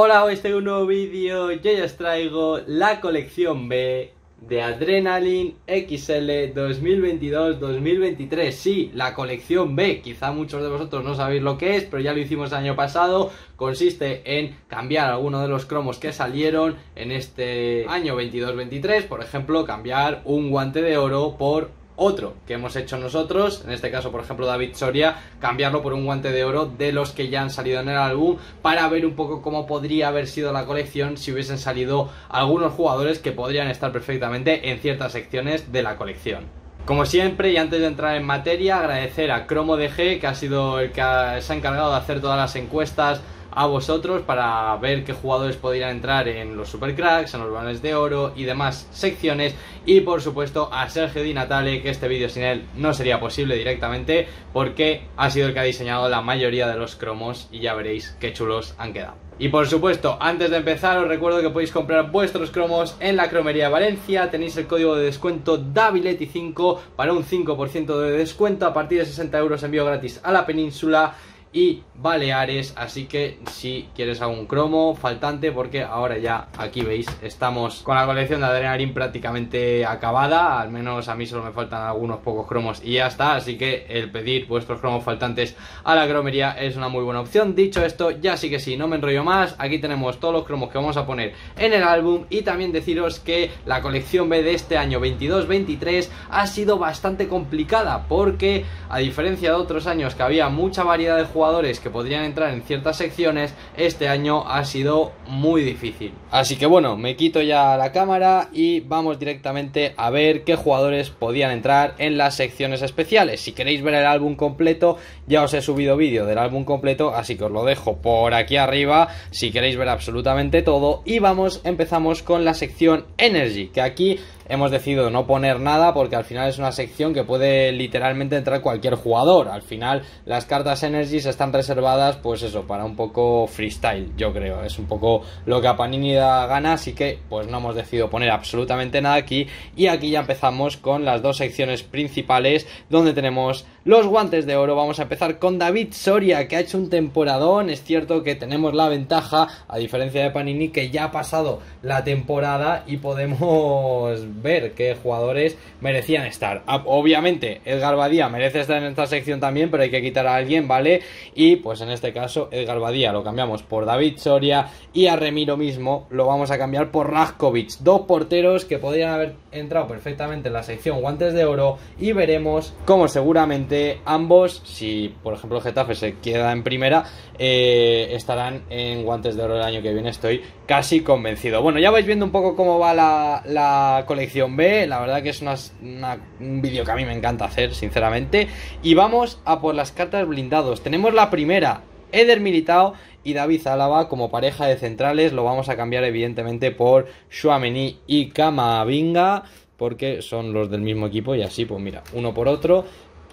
Hola, hoy estoy un nuevo vídeo. Yo ya os traigo la colección B de Adrenaline XL 2022-2023. Sí, la colección B, quizá muchos de vosotros no sabéis lo que es, pero ya lo hicimos el año pasado. Consiste en cambiar alguno de los cromos que salieron en este año 22-23, por ejemplo, cambiar un guante de oro por otro que hemos hecho nosotros, en este caso por ejemplo David Soria, cambiarlo por un guante de oro de los que ya han salido en el álbum para ver un poco cómo podría haber sido la colección si hubiesen salido algunos jugadores que podrían estar perfectamente en ciertas secciones de la colección. Como siempre, y antes de entrar en materia, agradecer a DG que ha sido el que se ha encargado de hacer todas las encuestas a vosotros para ver qué jugadores podrían entrar en los Supercracks, en los balones de oro y demás secciones. Y por supuesto a Sergio Di Natale, que este vídeo sin él no sería posible directamente porque ha sido el que ha diseñado la mayoría de los cromos y ya veréis qué chulos han quedado. Y por supuesto, antes de empezar os recuerdo que podéis comprar vuestros cromos en la cromería Valencia, tenéis el código de descuento DAVILETI5 para un 5% de descuento a partir de 60 euros envío gratis a la península y Baleares, así que si quieres algún cromo faltante, porque ahora ya aquí veis, estamos con la colección de Adrenalin prácticamente acabada, al menos a mí solo me faltan algunos pocos cromos y ya está, así que el pedir vuestros cromos faltantes a la cromería es una muy buena opción. Dicho esto, ya sí que sí, no me enrollo más, aquí tenemos todos los cromos que vamos a poner en el álbum y también deciros que la colección B de este año 22-23 ha sido bastante complicada porque a diferencia de otros años que había mucha variedad de juegos jugadores que podrían entrar en ciertas secciones, este año ha sido muy difícil. Así que bueno, me quito ya la cámara y vamos directamente a ver qué jugadores podían entrar en las secciones especiales. Si queréis ver el álbum completo, ya os he subido vídeo del álbum completo, así que os lo dejo por aquí arriba si queréis ver absolutamente todo. Y vamos, empezamos con la sección Energy, que aquí hemos decidido no poner nada porque al final es una sección que puede literalmente entrar cualquier jugador. Al final las cartas Energy están reservadas, pues eso, para un poco freestyle, yo creo. Es un poco lo que a Panini da gana, así que pues no hemos decidido poner absolutamente nada aquí. Y aquí ya empezamos con las dos secciones principales donde tenemos los guantes de oro, vamos a empezar con David Soria, que ha hecho un temporadón. Es cierto que tenemos la ventaja, a diferencia de Panini, que ya ha pasado la temporada y podemos ver qué jugadores merecían estar. Obviamente, Edgar Badía merece estar en esta sección también, pero hay que quitar a alguien, ¿vale? Y pues en este caso, Edgar Badía lo cambiamos por David Soria y a Remiro mismo lo vamos a cambiar por Raskovic. Dos porteros que podrían haber entrado perfectamente en la sección guantes de oro y veremos cómo seguramente ambos, si por ejemplo Getafe se queda en primera, eh, estarán en guantes de oro el año que viene, estoy casi convencido. Bueno, ya vais viendo un poco cómo va la, colección B, la verdad que es un vídeo que a mí me encanta hacer, sinceramente. Y vamos a por las cartas blindados. Tenemos la primera, Eder Militao y David Álava como pareja de centrales. Lo vamos a cambiar evidentemente por Shuameni y Kamavinga porque son los del mismo equipo y así pues mira, uno por otro.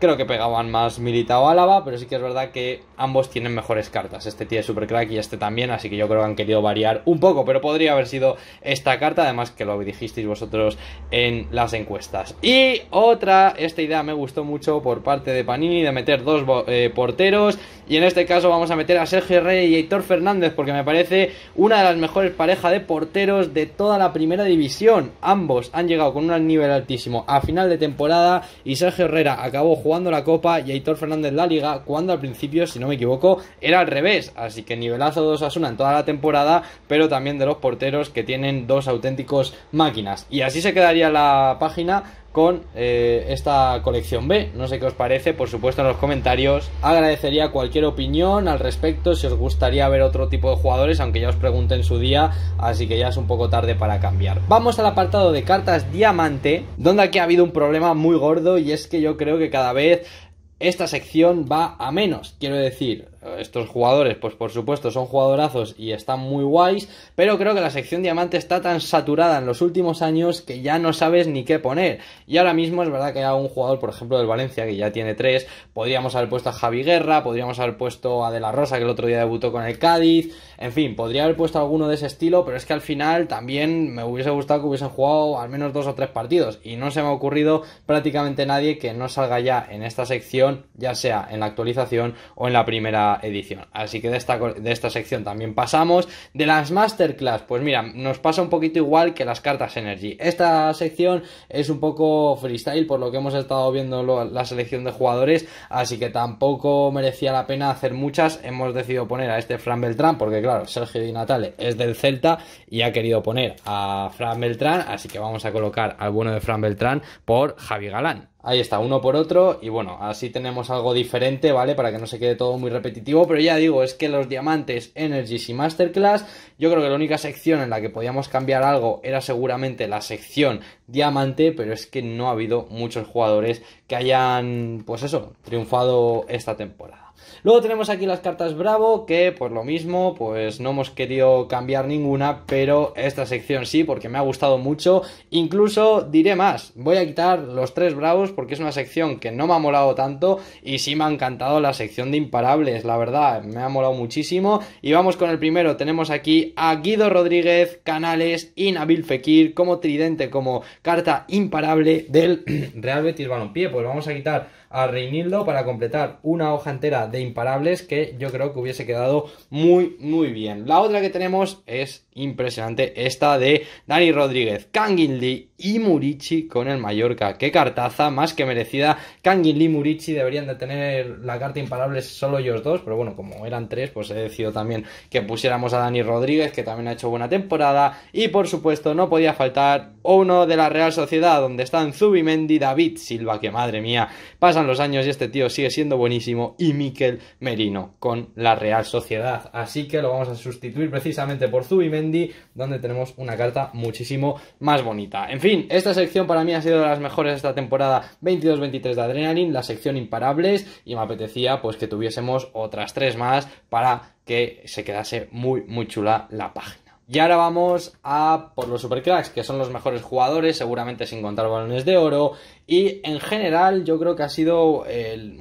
Creo que pegaban más Militao Álava, pero sí que es verdad que ambos tienen mejores cartas. Este tiene Supercrack y este también, así que yo creo que han querido variar un poco, pero podría haber sido esta carta, además que lo dijisteis vosotros en las encuestas. Y otra, esta idea me gustó mucho por parte de Panini de meter dos eh, porteros, y en este caso vamos a meter a Sergio Herrera y Héctor Fernández, porque me parece una de las mejores parejas de porteros de toda la primera división. Ambos han llegado con un nivel altísimo a final de temporada y Sergio Herrera acabó jugando jugando la Copa y Aitor Fernández la Liga, cuando al principio, si no me equivoco, era al revés. Así que nivelazo a 1 en toda la temporada, pero también de los porteros que tienen dos auténticos máquinas. Y así se quedaría la página con eh, esta colección B. No sé qué os parece, por supuesto en los comentarios. Agradecería cualquier opinión al respecto, si os gustaría ver otro tipo de jugadores, aunque ya os pregunten su día, así que ya es un poco tarde para cambiar. Vamos al apartado de cartas diamante, donde aquí ha habido un problema muy gordo y es que yo creo que cada vez esta sección va a menos. Quiero decir, estos jugadores, pues por supuesto, son jugadorazos y están muy guays, pero creo que la sección diamante está tan saturada en los últimos años que ya no sabes ni qué poner. Y ahora mismo es verdad que hay un jugador, por ejemplo, del Valencia, que ya tiene tres, podríamos haber puesto a Javi Guerra, podríamos haber puesto a De La Rosa, que el otro día debutó con el Cádiz, en fin, podría haber puesto alguno de ese estilo, pero es que al final también me hubiese gustado que hubiesen jugado al menos dos o tres partidos, y no se me ha ocurrido prácticamente nadie que no salga ya en esta sección, ya sea en la actualización o en la primera edición. Así que de esta, sección también pasamos. De las masterclass, pues mira, nos pasa un poquito igual que las cartas Energy. Esta sección es un poco freestyle por lo que hemos estado viendo la selección de jugadores, así que tampoco merecía la pena hacer muchas. Hemos decidido poner a este Fran Beltrán, porque claro, Sergio Di Natale es del Celta y ha querido poner a Fran Beltrán, así que vamos a colocar al bueno de Fran Beltrán por Javi Galán. Ahí está, uno por otro. Y bueno, así tenemos algo diferente, ¿vale? Para que no se quede todo muy repetitivo. Pero ya digo, es que los diamantes, energies y masterclass, yo creo que la única sección en la que podíamos cambiar algo era seguramente la sección diamante. Pero es que no ha habido muchos jugadores que hayan, pues eso, triunfado esta temporada. Luego tenemos aquí las cartas Bravo, que por pues, lo mismo, pues no hemos querido cambiar ninguna, pero esta sección sí, porque me ha gustado mucho. Incluso diré más, voy a quitar los tres Bravos porque es una sección que no me ha molado tanto y sí me ha encantado la sección de imparables, la verdad, me ha molado muchísimo. Y vamos con el primero, tenemos aquí a Guido Rodríguez, Canales y Nabil Fekir como tridente, como carta imparable del Real Betis Balompié. Pues vamos a quitar a Reinildo para completar una hoja entera de imparables que yo creo que hubiese quedado muy, muy bien. La otra que tenemos es impresionante, esta de Dani Rodríguez, Kangin Lee y Murichi con el Mallorca. Qué cartaza, más que merecida. Lee y Murichi deberían de tener la carta imparable solo ellos dos, pero bueno, como eran tres, pues he decidido también que pusiéramos a Dani Rodríguez, que también ha hecho buena temporada. Y por supuesto, no podía faltar uno de la Real Sociedad, donde están Zubimendi, David Silva, que madre mía, pasan los años y este tío sigue siendo buenísimo, y Miquel Merino con la Real Sociedad. Así que lo vamos a sustituir precisamente por Zubimendi, donde tenemos una carta muchísimo más bonita. En fin, fin, esta sección para mí ha sido de las mejores esta temporada 22-23 de Adrenaline, la sección imparables, y me apetecía pues que tuviésemos otras tres más para que se quedase muy, muy chula la página. Y ahora vamos a por los supercracks, que son los mejores jugadores, seguramente sin contar balones de oro. Y en general, yo creo que ha sido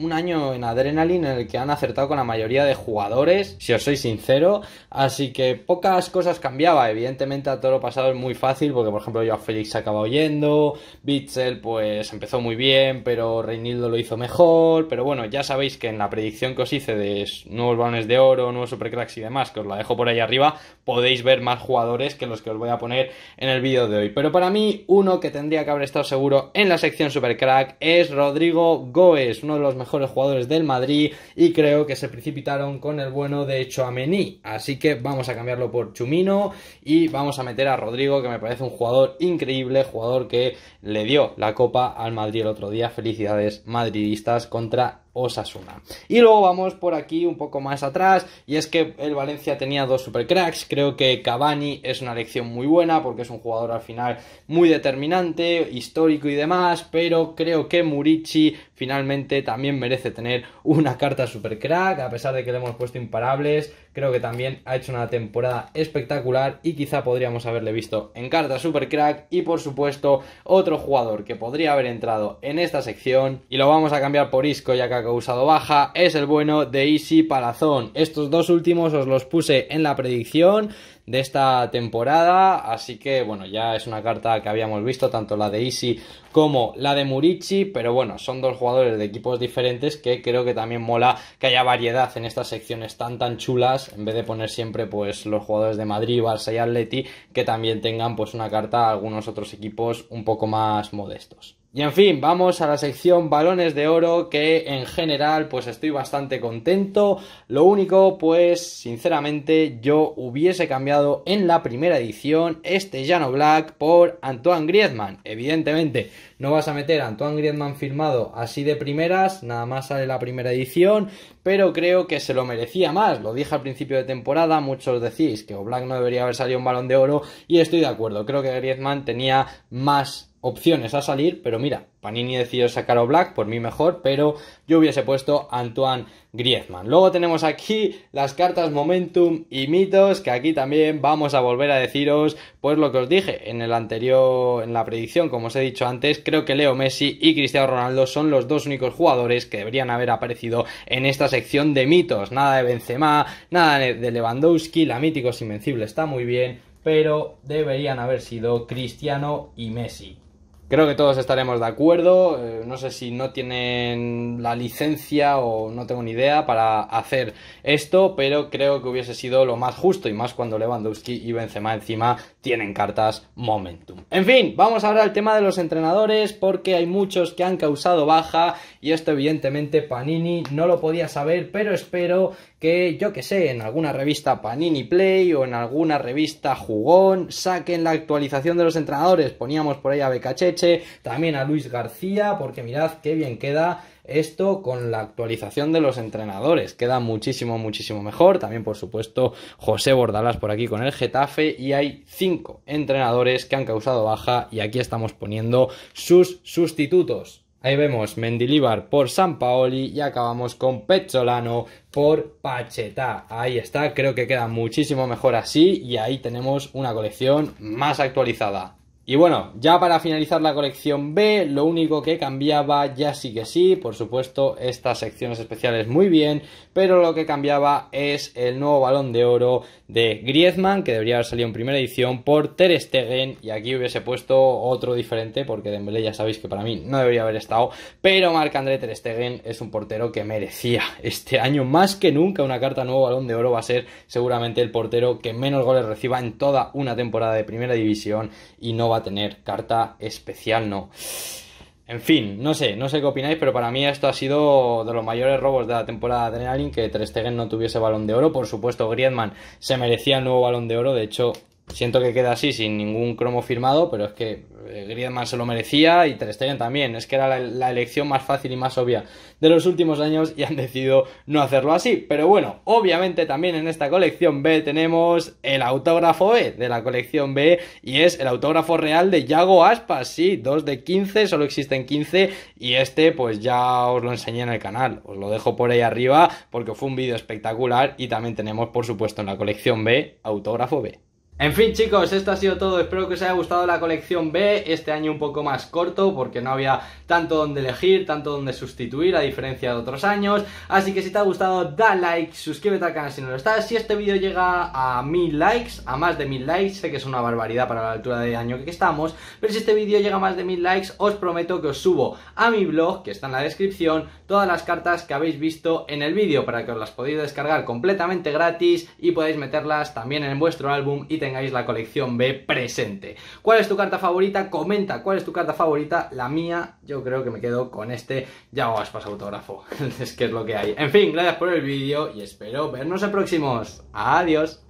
un año en Adrenaline en el que han acertado con la mayoría de jugadores, si os soy sincero. Así que pocas cosas cambiaba. Evidentemente, a todo lo pasado es muy fácil, porque por ejemplo, yo a Félix se acaba oyendo Bitzel pues empezó muy bien, pero Reinildo lo hizo mejor. Pero bueno, ya sabéis que en la predicción que os hice de nuevos balones de oro, nuevos supercracks y demás, que os la dejo por ahí arriba, podéis ver más jugadores que los que os voy a poner en el vídeo de hoy. Pero para mí, uno que tendría que haber estado seguro en la sección Supercrack es Rodrigo Goes, uno de los mejores jugadores del Madrid y creo que se precipitaron con el bueno de Choamení. Así que vamos a cambiarlo por Chumino y vamos a meter a Rodrigo, que me parece un jugador increíble, jugador que le dio la copa al Madrid el otro día. Felicidades madridistas contra Osasuna. Y luego vamos por aquí un poco más atrás, y es que el Valencia tenía dos supercracks, creo que Cavani es una elección muy buena, porque es un jugador al final muy determinante, histórico y demás, pero creo que Murici finalmente también merece tener una carta super crack, a pesar de que le hemos puesto imparables, creo que también ha hecho una temporada espectacular y quizá podríamos haberle visto en carta super crack y por supuesto otro jugador que podría haber entrado en esta sección y lo vamos a cambiar por Isco ya que ha causado baja, es el bueno de Easy Palazón. Estos dos últimos os los puse en la predicción de esta temporada. Así que bueno, ya es una carta que habíamos visto, tanto la de Easy como la de Murici, pero bueno, son dos jugadores de equipos diferentes que creo que también mola que haya variedad en estas secciones tan tan chulas, en vez de poner siempre pues los jugadores de Madrid, Barça y Atleti, que también tengan pues una carta a algunos otros equipos un poco más modestos. Y en fin, vamos a la sección balones de oro que en general pues estoy bastante contento. Lo único pues sinceramente yo hubiese cambiado en la primera edición este Llano Black por Antoine Griezmann. Evidentemente no vas a meter a Antoine Griezmann firmado así de primeras, nada más sale la primera edición, pero creo que se lo merecía más. Lo dije al principio de temporada, muchos decís que Black no debería haber salido un balón de oro y estoy de acuerdo, creo que Griezmann tenía más opciones a salir, pero mira, Panini decidió sacar a Black, por mí mejor, pero yo hubiese puesto Antoine Griezmann. Luego tenemos aquí las cartas Momentum y Mitos, que aquí también vamos a volver a deciros, pues lo que os dije en el anterior, en la predicción, como os he dicho antes, creo que Leo Messi y Cristiano Ronaldo son los dos únicos jugadores que deberían haber aparecido en esta sección de Mitos. Nada de Benzema, nada de Lewandowski, la Míticos Invencible está muy bien, pero deberían haber sido Cristiano y Messi. Creo que todos estaremos de acuerdo. Eh, no sé si no tienen la licencia o no tengo ni idea para hacer esto, pero creo que hubiese sido lo más justo y más cuando Lewandowski y Benzema encima tienen cartas momentum. En fin, vamos a hablar al tema de los entrenadores porque hay muchos que han causado baja y esto evidentemente Panini no lo podía saber, pero espero que yo que sé, en alguna revista Panini Play o en alguna revista Jugón saquen la actualización de los entrenadores. Poníamos por ahí a Becacheche, también a Luis García, porque mirad qué bien queda esto con la actualización de los entrenadores queda muchísimo, muchísimo mejor. También, por supuesto, José Bordalas por aquí con el Getafe y hay cinco entrenadores que han causado baja y aquí estamos poniendo sus sustitutos. Ahí vemos Mendilibar por San Paoli y acabamos con Pezzolano por Pacheta. Ahí está, creo que queda muchísimo mejor así y ahí tenemos una colección más actualizada. Y bueno, ya para finalizar la colección B, lo único que cambiaba ya sí que sí, por supuesto, estas secciones especiales muy bien, pero lo que cambiaba es el nuevo balón de oro de Griezmann, que debería haber salido en primera edición, por Ter Stegen, y aquí hubiese puesto otro diferente, porque Dembélé ya sabéis que para mí no debería haber estado, pero Marc-André Ter Stegen es un portero que merecía este año más que nunca una carta nuevo balón de oro, va a ser seguramente el portero que menos goles reciba en toda una temporada de primera división, y no va a tener carta especial, no. En fin, no sé, no sé qué opináis, pero para mí esto ha sido de los mayores robos de la temporada de Adrenaline, que Ter no tuviese balón de oro. Por supuesto, Griezmann se merecía el nuevo balón de oro, de hecho, Siento que queda así sin ningún cromo firmado, pero es que eh, Griezmann se lo merecía y Ter también. Es que era la, elección más fácil y más obvia de los últimos años y han decidido no hacerlo así. Pero bueno, obviamente también en esta colección B tenemos el autógrafo B e de la colección B y es el autógrafo real de Yago Aspas. Sí, dos de 15, solo existen 15 y este pues ya os lo enseñé en el canal. Os lo dejo por ahí arriba porque fue un vídeo espectacular y también tenemos por supuesto en la colección B autógrafo B. En fin chicos, esto ha sido todo, espero que os haya gustado la colección B, este año un poco más corto porque no había tanto donde elegir, tanto donde sustituir a diferencia de otros años, así que si te ha gustado da like, suscríbete al canal si no lo estás, si este vídeo llega a mil likes, a más de mil likes, sé que es una barbaridad para la altura de año que estamos, pero si este vídeo llega a más de mil likes os prometo que os subo a mi blog, que está en la descripción, todas las cartas que habéis visto en el vídeo para que os las podáis descargar completamente gratis y podáis meterlas también en vuestro álbum y tengáis la colección B presente. ¿Cuál es tu carta favorita? Comenta cuál es tu carta favorita. La mía, yo creo que me quedo con este ya pasado autógrafo. es que es lo que hay. En fin, gracias por el vídeo y espero vernos en próximos. Adiós.